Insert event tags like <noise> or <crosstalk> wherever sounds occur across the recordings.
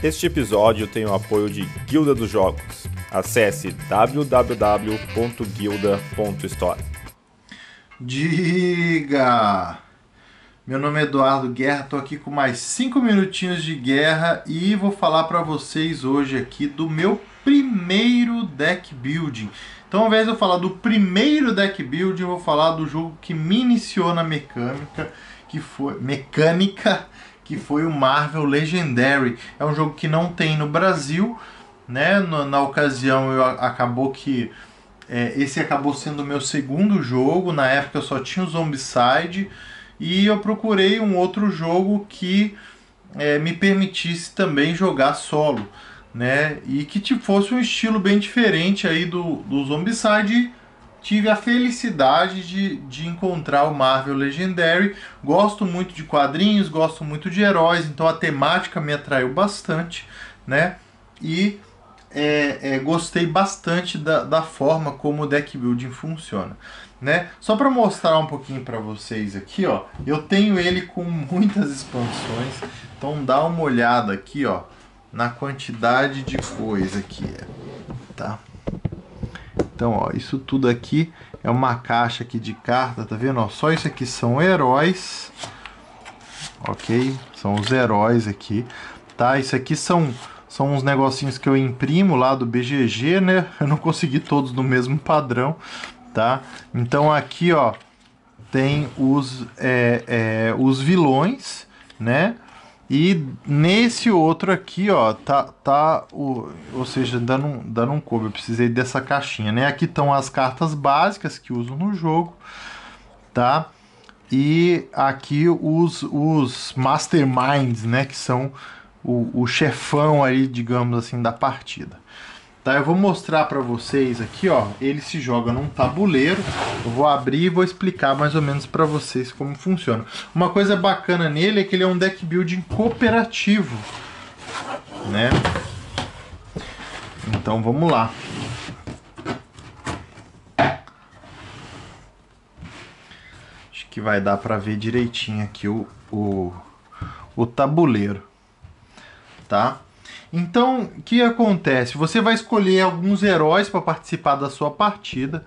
Este episódio tem o apoio de Guilda dos Jogos. Acesse www.guilda.store. Diga! Meu nome é Eduardo Guerra, estou aqui com mais 5 minutinhos de guerra e vou falar para vocês hoje aqui do meu primeiro deck building. Então, ao invés de eu falar do primeiro deck building, eu vou falar do jogo que me iniciou na mecânica, que foi mecânica, que foi o Marvel Legendary. É um jogo que não tem no Brasil, né? Na, na ocasião eu, acabou que é, esse acabou sendo o meu segundo jogo. Na época eu só tinha o Zombicide e eu procurei um outro jogo que é, me permitisse também jogar solo, né? E que te fosse um estilo bem diferente aí do, do Zombicide tive a felicidade de, de encontrar o Marvel Legendary. Gosto muito de quadrinhos, gosto muito de heróis, então a temática me atraiu bastante, né? E é, é, gostei bastante da, da forma como o deck building funciona. Né? Só para mostrar um pouquinho para vocês aqui, ó, eu tenho ele com muitas expansões, então dá uma olhada aqui, ó, na quantidade de coisa que é, tá? Então, ó, isso tudo aqui é uma caixa aqui de carta, tá vendo? Ó, só isso aqui são heróis, ok? São os heróis aqui, tá? Isso aqui são, são uns negocinhos que eu imprimo lá do BGG, né? <laughs> Eu não consegui todos no mesmo padrão, tá? Então aqui, ó, tem os, é, é, os vilões, né? E nesse outro aqui, ó, tá, tá o, ou seja, dando, um, dando um cover, eu precisei dessa caixinha, né? Aqui estão as cartas básicas que uso no jogo, tá? E aqui os, os masterminds, né, que são o, o chefão aí, digamos assim, da partida. Tá, eu vou mostrar para vocês aqui, ó. Ele se joga num tabuleiro. Eu vou abrir e vou explicar mais ou menos para vocês como funciona. Uma coisa bacana nele é que ele é um deck building cooperativo, né? Então vamos lá. Acho que vai dar para ver direitinho aqui o, o, o tabuleiro, tá? Então, o que acontece? Você vai escolher alguns heróis para participar da sua partida,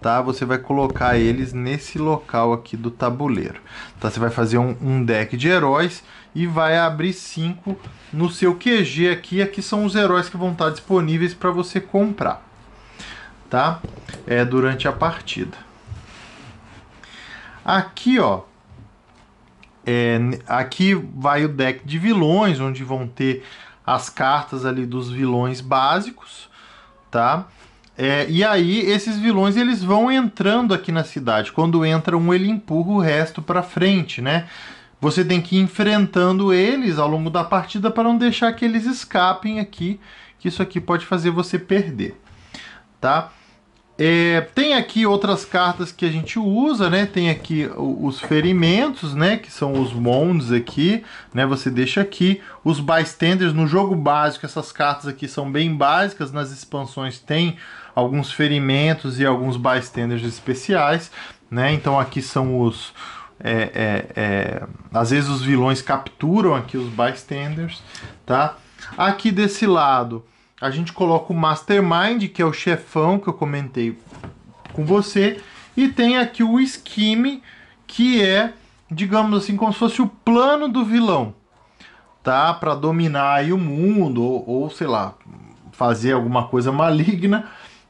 tá? Você vai colocar eles nesse local aqui do tabuleiro, tá? Você vai fazer um, um deck de heróis e vai abrir cinco no seu QG aqui. Aqui são os heróis que vão estar disponíveis para você comprar, tá? É durante a partida. Aqui, ó, é, aqui vai o deck de vilões, onde vão ter as cartas ali dos vilões básicos, tá? É, e aí esses vilões eles vão entrando aqui na cidade. Quando entra um, ele empurra o resto para frente, né? Você tem que ir enfrentando eles ao longo da partida para não deixar que eles escapem aqui, que isso aqui pode fazer você perder, tá? É, tem aqui outras cartas que a gente usa, né? Tem aqui os ferimentos, né? Que são os mondes aqui, né? Você deixa aqui os bystanders no jogo básico. Essas cartas aqui são bem básicas. Nas expansões tem alguns ferimentos e alguns bystanders especiais, né? Então aqui são os é, é, é, às vezes os vilões capturam aqui os bystanders, tá? Aqui desse lado a gente coloca o Mastermind, que é o chefão que eu comentei com você, e tem aqui o Scheme, que é, digamos assim, como se fosse o plano do vilão, tá? Para dominar o mundo ou, ou, sei lá, fazer alguma coisa maligna,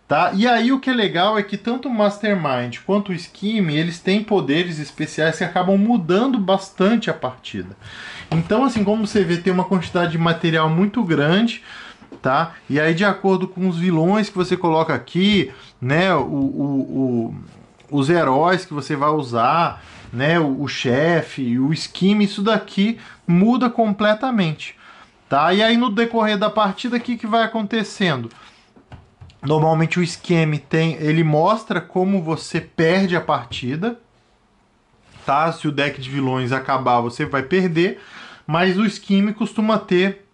tá? E aí o que é legal é que tanto o Mastermind quanto o Scheme, eles têm poderes especiais que acabam mudando bastante a partida. Então, assim como você vê, tem uma quantidade de material muito grande tá? E aí, de acordo com os vilões que você coloca aqui, né? O, o, o os heróis que você vai usar, né? O, o chefe, o esquema, isso daqui muda completamente, tá? E aí, no decorrer da partida, o que, que vai acontecendo? Normalmente o esquema tem, ele mostra como você perde a partida, tá? Se o deck de vilões acabar, você vai perder, mas o esquema costuma ter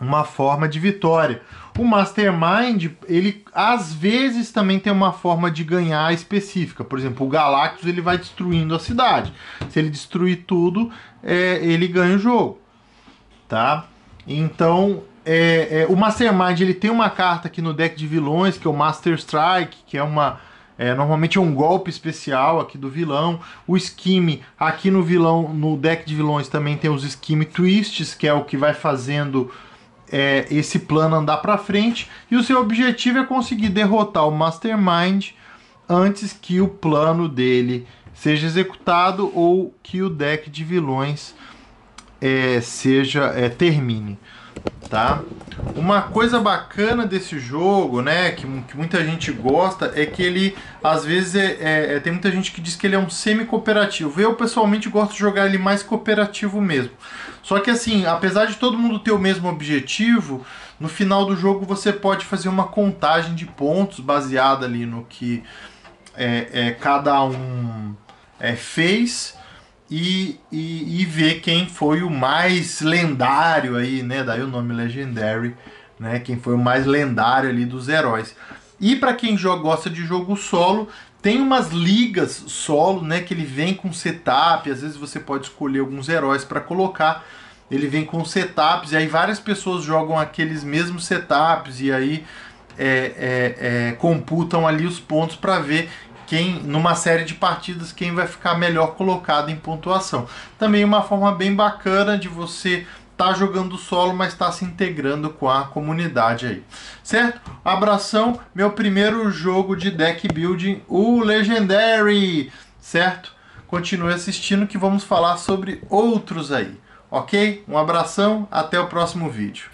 uma forma de vitória. O mastermind, ele às vezes também tem uma forma de ganhar específica. Por exemplo, o Galactus ele vai destruindo a cidade. Se ele destruir tudo, é, ele ganha o jogo, tá? Então, é, é, o mastermind ele tem uma carta aqui no deck de vilões que é o Master Strike, que é uma é, normalmente é um golpe especial aqui do vilão. O esquime, aqui no vilão, no deck de vilões também tem os esquime twists, que é o que vai fazendo é, esse plano andar para frente e o seu objetivo é conseguir derrotar o Mastermind antes que o plano dele seja executado ou que o deck de vilões é, seja é, termine tá? Uma coisa bacana desse jogo, né, que, que muita gente gosta, é que ele, às vezes, é, é, é tem muita gente que diz que ele é um semi-cooperativo. Eu, pessoalmente, gosto de jogar ele mais cooperativo mesmo. Só que, assim, apesar de todo mundo ter o mesmo objetivo, no final do jogo você pode fazer uma contagem de pontos baseada ali no que é, é cada um é, fez e, e, e, ver quem foi o mais lendário aí, né? Daí o nome Legendary, né? Quem foi o mais lendário ali dos heróis. E para quem joga, gosta de jogo solo, tem umas ligas solo, né? Que ele vem com setup, às vezes você pode escolher alguns heróis para colocar. Ele vem com setups, e aí várias pessoas jogam aqueles mesmos setups, e aí é, é, é, computam ali os pontos para ver quem numa série de partidas quem vai ficar melhor colocado em pontuação. Também uma forma bem bacana de você tá jogando solo, mas estar tá se integrando com a comunidade aí. Certo? Abração, meu primeiro jogo de deck building, o Legendary, certo? Continue assistindo que vamos falar sobre outros aí, ok? Um abração, até o próximo vídeo.